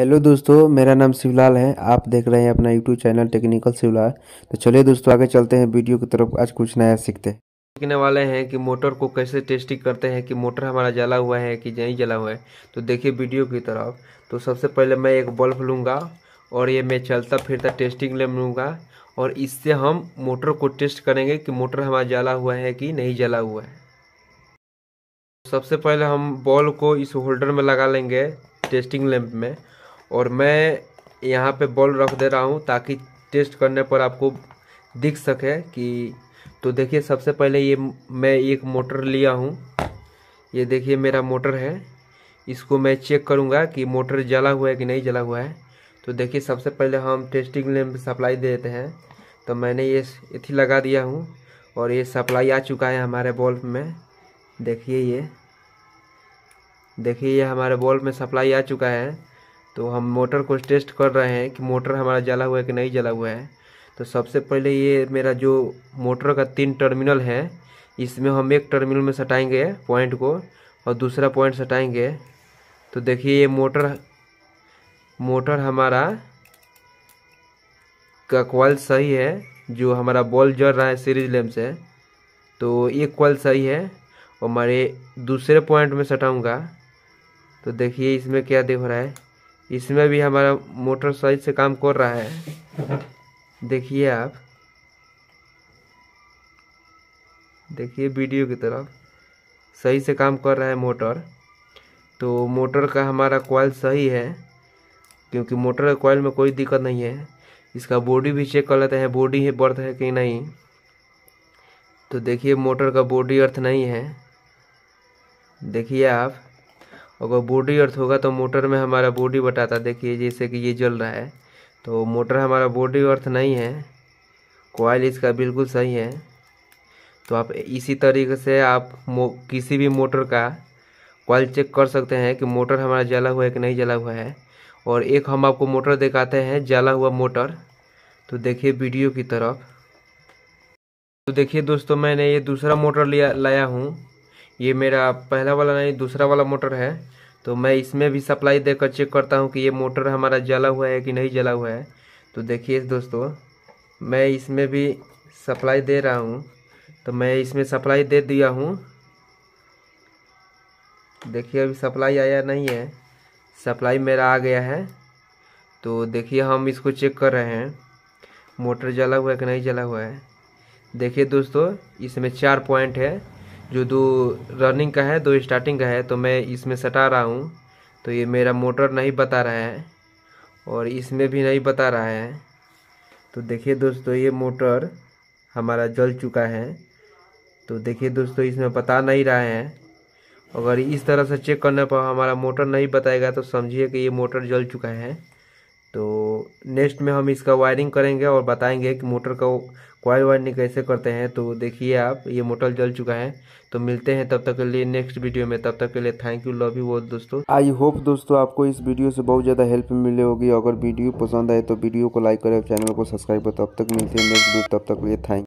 hello दोस्तों मेरा नाम शिवलाल है आप देख रहे हैं अपना यूट्यूब चैनल टेक्निकल शिवलाल तो चलिए दोस्तों आगे चलते हैं वीडियो की तरफ आज कुछ नया सीखते हैं सीखने वाले हैं कि मोटर को कैसे टेस्टिंग करते हैं कि मोटर हमारा जला हुआ है कि नहीं जला हुआ है तो देखिए वीडियो की तरफ तो सबसे पहले मैं एक बल्ब लूँगा और ये मैं चलता फिरता टेस्टिंग लैम्प लूँगा और इससे हम मोटर को टेस्ट करेंगे कि मोटर हमारा जला हुआ है कि नहीं जला हुआ है सबसे पहले हम बॉल को इस होल्डर में लगा लेंगे टेस्टिंग लैम्प में और मैं यहाँ पे बॉल रख दे रहा हूँ ताकि टेस्ट करने पर आपको दिख सके कि तो देखिए सबसे पहले ये मैं एक मोटर लिया हूँ ये देखिए मेरा मोटर है इसको मैं चेक करूँगा कि मोटर जला हुआ है कि नहीं जला हुआ है तो देखिए सबसे पहले हम टेस्टिंग लैम्प सप्लाई देते हैं तो मैंने ये इथी लगा दिया हूँ और ये सप्लाई आ चुका है हमारे बल्ब में देखिए ये देखिए ये हमारे बल्ब में सप्लाई आ चुका है तो हम मोटर को टेस्ट कर रहे हैं कि मोटर हमारा जला हुआ है कि नहीं जला हुआ है तो सबसे पहले ये मेरा जो मोटर का तीन टर्मिनल है इसमें हम एक टर्मिनल में सटाएंगे पॉइंट को और दूसरा पॉइंट सटाएंगे तो देखिए ये मोटर मोटर हमारा का क्वाल सही है जो हमारा बॉल जड़ रहा है सीरीज लैम्प से तो ये क्वाल सही है और हमारे दूसरे पॉइंट में सटाऊंगा तो देखिए इसमें क्या देख रहा है इसमें भी हमारा मोटर सही से काम कर रहा है देखिए आप देखिए वीडियो की तरफ सही से काम कर रहा है मोटर तो मोटर का हमारा कॉयल सही है क्योंकि मोटर के कॉयल में कोई दिक्कत नहीं है इसका बॉडी भी चेक कर लेते हैं बॉडी है बर्थ है कि नहीं तो देखिए मोटर का बॉडी अर्थ नहीं है देखिए आप अगर बॉडी अर्थ होगा तो मोटर में हमारा बॉडी बटाता देखिए जैसे कि ये जल रहा है तो मोटर हमारा बॉडी अर्थ नहीं है कोयल इसका बिल्कुल सही है तो आप इसी तरीके से आप किसी भी मोटर का कॉल चेक कर सकते हैं कि मोटर हमारा जला हुआ है कि नहीं जला हुआ है और एक हम आपको मोटर दिखाते हैं जला हुआ मोटर तो देखिए वीडियो की तरफ तो देखिए दोस्तों मैंने ये दूसरा मोटर लिया लाया हूँ ये मेरा पहला वाला नहीं दूसरा वाला मोटर है तो मैं इसमें भी सप्लाई देकर चेक करता हूँ कि ये मोटर हमारा जला हुआ है कि नहीं जला हुआ है तो देखिए दोस्तों मैं इसमें भी सप्लाई दे रहा हूँ तो मैं इसमें सप्लाई दे दिया हूँ देखिए अभी सप्लाई आया नहीं है सप्लाई मेरा आ गया है तो देखिए हम इसको चेक कर रहे हैं मोटर जला हुआ है कि नहीं जला हुआ है देखिए दोस्तों इसमें चार पॉइंट है जो दो रनिंग का है दो स्टार्टिंग का है तो मैं इसमें सटा रहा हूँ तो ये मेरा मोटर नहीं बता रहा है और इसमें भी नहीं बता रहा है तो देखिए दोस्तों ये मोटर हमारा जल चुका है तो देखिए दोस्तों इसमें बता नहीं रहा है अगर इस तरह से चेक करने पर हमारा मोटर नहीं बताएगा तो समझिए कि ये मोटर जल चुका है तो नेक्स्ट में हम इसका वायरिंग करेंगे और बताएंगे कि मोटर का कॉयल वायरिंग कैसे करते हैं तो देखिए आप ये मोटर जल चुका है तो मिलते हैं तब तक के लिए नेक्स्ट वीडियो में तब तक के लिए थैंक यू लव यू बहुत दोस्तों आई होप दोस्तों आपको इस वीडियो से बहुत ज़्यादा हेल्प मिले होगी अगर वीडियो पसंद आए तो वीडियो को लाइक करें चैनल को सब्सक्राइब करें तब तक मिलते हैं नेक्स्ट वीडियो तब तक के लिए थैंक